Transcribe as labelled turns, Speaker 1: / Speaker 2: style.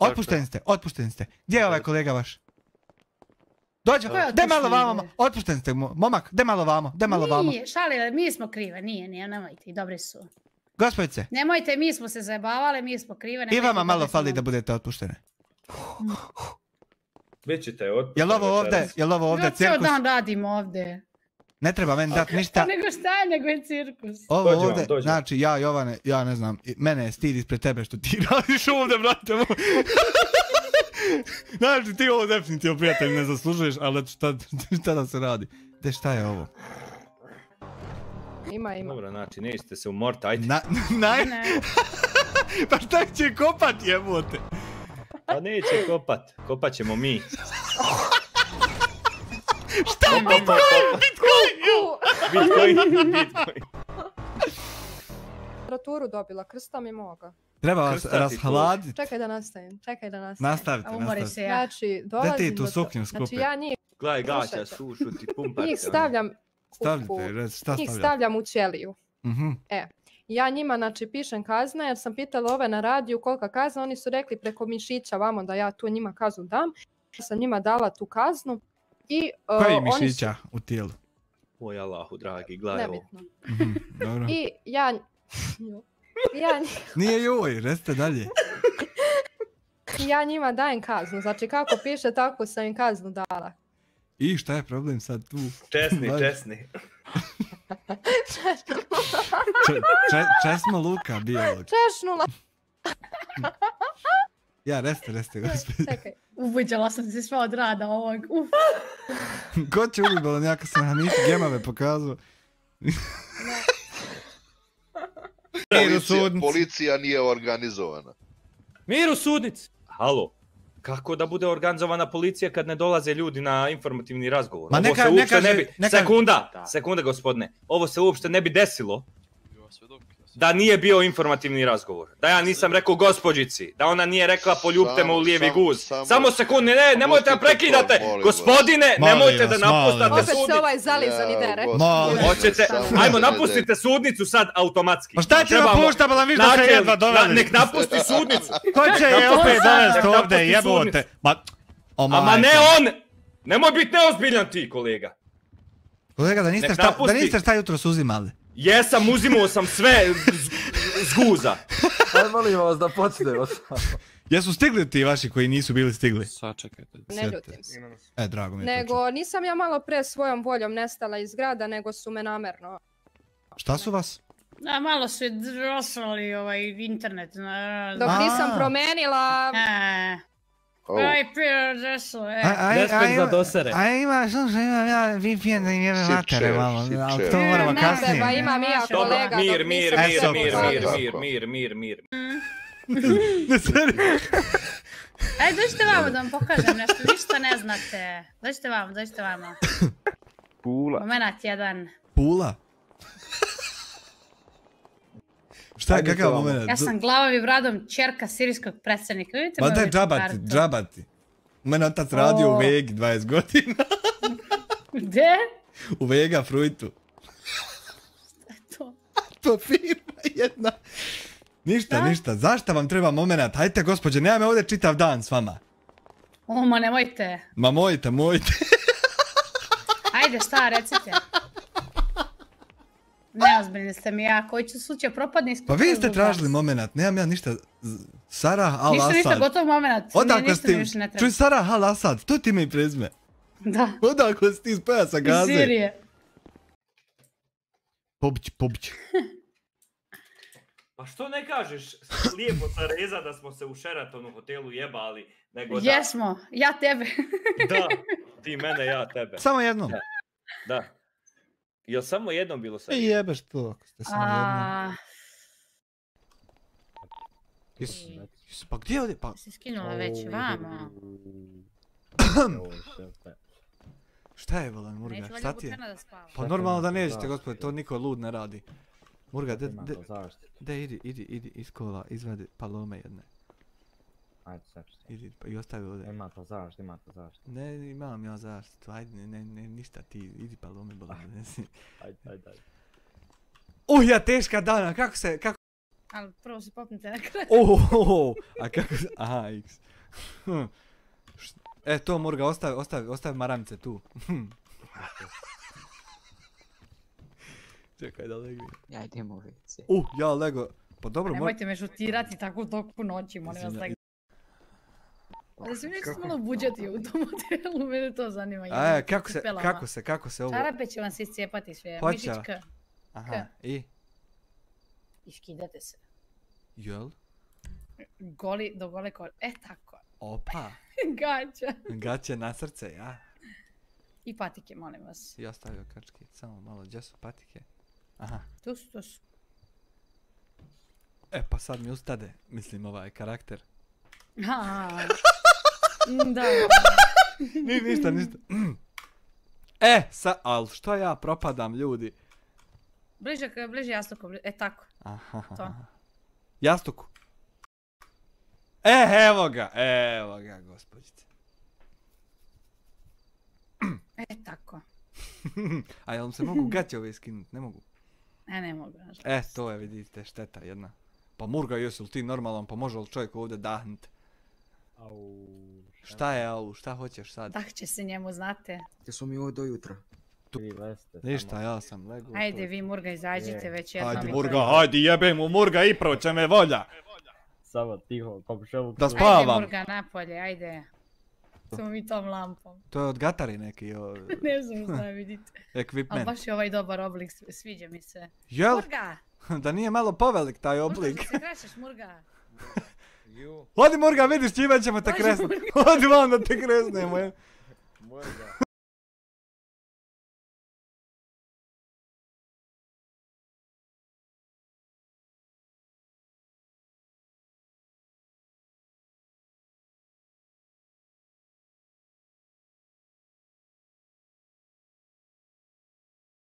Speaker 1: Dakle- otpušteni ste, otpušteni ste. Gdje je ovaj dakle- kolega vaš? Dođe, de malo vamo, otpušten ste, momak, de malo vamo, de malo vamo. Nije, šalila, mi smo krive, nije, nije, nemojte, dobri su. Gospodice. Nemojte, mi smo se zajebavale, mi smo krive. I vama malo fali da budete otpuštene. ćete otpuštene. Jel ovo ovdje, jel ovo ovdje cirkus? Cijel dan radimo ovdje. Ne treba meni dati ništa. Pa nego šta je, nego je cirkus. Ovo ovde, znači ja Jovane, ja ne znam, mene je stid ispred tebe što ti radiš ovde brate moj. znači ti ovo definitivno prijatelj ne zaslužuješ, ali šta, šta da se radi? Te šta je ovo? Ima, ima. Dobro, znači, nećete se umoriti, ajde. Na, naj... Ne. pa šta će kopat jebote? Pa neće kopat, kopat ćemo mi. Šta je Bitcoin? Bitcoin! Bitcoin, Bitcoin. Temperaturu dobila, krsta i moga. Treba vas rashladiti. Čekaj da nastavim, čekaj da nastavim. Nastavite, nastavite. Se ja. Znači, dolazim Daj ti tu suknju skupi. Znači, ja njih... Gledaj gaća, sušu ti pumpate. Njih ono. stavljam... Stavljite, reci, šta stavljam? Njih stavljam u ćeliju. Mhm. E, ja njima znači pišem kazne jer sam pitala ove na radiju kolika kazna, oni su rekli preko mišića vamo da ja tu njima kaznu dam. Sam njima dala tu kaznu. I, uh, Koji mišića su... u tijelu? Moj Allahu, dragi, gledaj ovo. Mm, dobro. I ja... ja... Nije joj, reste dalje. ja njima dajem kaznu, znači kako piše, tako sam im kaznu dala. I šta je problem sad tu? Česni, česni. če, česma Luka, biolog. Češnula. ja, reste, reste, gospodin. Uviđala sam se sva od rada ovog. Uf. Ko će ubiti balonjaka sam gemave policija, nije organizovana. Mir sudnici! Halo, kako da bude organizovana policija kad ne dolaze ljudi na informativni razgovor? neka, Sekunda, sekunda gospodine. Ovo se uopšte ne bi desilo da nije bio informativni razgovor. Da ja nisam rekao gospođici, da ona nije rekla poljubte me u lijevi guz. Samo, samo sekunde, ne, nemojte da prekidate. Ovaj gospodine, nemojte da napustate sudnicu. Hoćete, ajmo napustite sudnicu sad automatski. Pa šta će vam pa Nek napusti sudnicu. Ko će je opet dovesti jebote. Ma, ne on! Nemoj biti neozbiljan ti, kolega. Kolega, da niste, šta, da niste šta jutro suzimali. Jesam, uzimao sam sve ZGUZA! guza. Pa molim vas da počnemo samo. Jesu stigli ti vaši koji nisu bili stigli? Sačekajte. Ne ljutim se. E, drago mi je Nego, nisam ja malo pre svojom voljom nestala iz grada, nego su me namerno... Šta su vas? Da, malo su je ovaj internet. Dok nisam promenila... E. Oh. Aj, pio, su, e. Respekt za dosere. A ima, slušaj, imam ja VPN da im jebem matere malo, ali to moramo kasnije. Pa ne, imam ja kolega. Mir, mir, mir, mir, mir, mir, mir, mir, mir. Ne seri. Aj, dođite vamo da vam pokažem nešto, ništa ne znate. Dođite vamo, dođite vamo. Pula. Moment jedan. Pula? Šta, je, kakav moment? Ja sam glavom i bradom čerka sirijskog predsjednika. Vidite Ma daj džabati, džabati. Mene otac radi u Vegi 20 godina. Gde? U Vega Fruitu. Šta je to? to firma jedna. Ništa, ništa. Zašto vam treba moment? Hajte gospođe, nema me ovdje čitav dan s vama. O, ma nemojte. Ma mojte, mojte. Ajde, šta, recite. Neozbiljni ste mi ja, koji ću slučaj propadne Pa vi ste tražili momenat, nemam ja ništa. Sara Al-Assad. Ništa, ništa, gotov ste, čuj Sara al asad to ti mi prezme. Da. Odakle si ti iz pojasa gaze? Sirije. Pobić, pobić. Pa što ne kažeš lijepo sa da smo se u Sheratonu hotelu jebali, nego da... Jesmo, ja tebe. da, ti mene, ja tebe. Samo jednom. da. Jel samo jednom bilo sad? E, I jebeš to ako ste samo jednom. Jesu, pa gdje ovdje pa? Si skinula već vama. Šta je volan Murga, pa šta ti je? Pa normalno da neđete gospodin, to niko lud ne radi. Murga, de, de, de, idi, idi, idi iz kola, izvadi palome jedne. Ajde, sačite. Idi, pa i ostavi ovdje. Ima to zašt, ima to zašt. Ne, imam ja zaštitu, ajde, ne, ne, ne, ništa ti, idi pa lomi bola, Ajde, ajde, ajde. Uh, ja teška dana, kako se, kako... Ali prvo se popnite na kraju. Oh, oh, oh, oh, a kako se, aha, x. E, to Morga, ostavi, ostavi, ostavi maramice tu. Čekaj da legne. Ja idem u WC. Uh, ja lego. Pa dobro, moj... Nemojte me šutirati tako toku noći, molim vas, lego. Ali se mi neće malo buđati u tom hotelu, mene to zanima. A, e, kako se, kako se, kako se ovo... Čarape će vam se iscijepati sve, Hoća. mišić K. Aha, k. i? I skidate se. Jel? Goli, do gole kol... E, tako. Opa. Gaća. Gaće na srce, ja. I patike, molim vas. Ja stavio kačke, samo malo, gdje su patike? Aha. Tu su, tu su. E, pa sad mi ustade, mislim, ovaj karakter. Ha, Mm, da. Ni, ništa, ništa. E, sa, ali što ja propadam, ljudi? Bliže, bliže jastuku, e tako. Aha. To. Jastuku. E, evo ga, evo ga, gospođice. E, tako. A jel se mogu gaće ove Ne mogu. E, ne mogu. E, to je, vidite, šteta jedna. Pa murga, jesi li ti normalan, pa može li čovjek ovdje dahnuti. Au. Šta je au, šta hoćeš sad? Tak će se njemu, znate. Gdje smo mi ovdje do jutra? Ništa, ja sam legao. Ajde vi Murga izađite već jednom. Ajde Murga, ajde jebe mu Murga i proće me volja. Samo tiho, komšovuk. Da spavam. Ajde Murga napolje, ajde. Samo mi tom lampom. To je od Gatari neki. O... ne znam šta vidite. Ekvipment. Ali baš je ovaj dobar oblik, sviđa mi se. Jel? Murga! da nije malo povelik taj oblik. Murga, Murga. Odi Morgan, vidiš čime ćemo te kresnuti. Odi vam da te kresnemo. Morgan.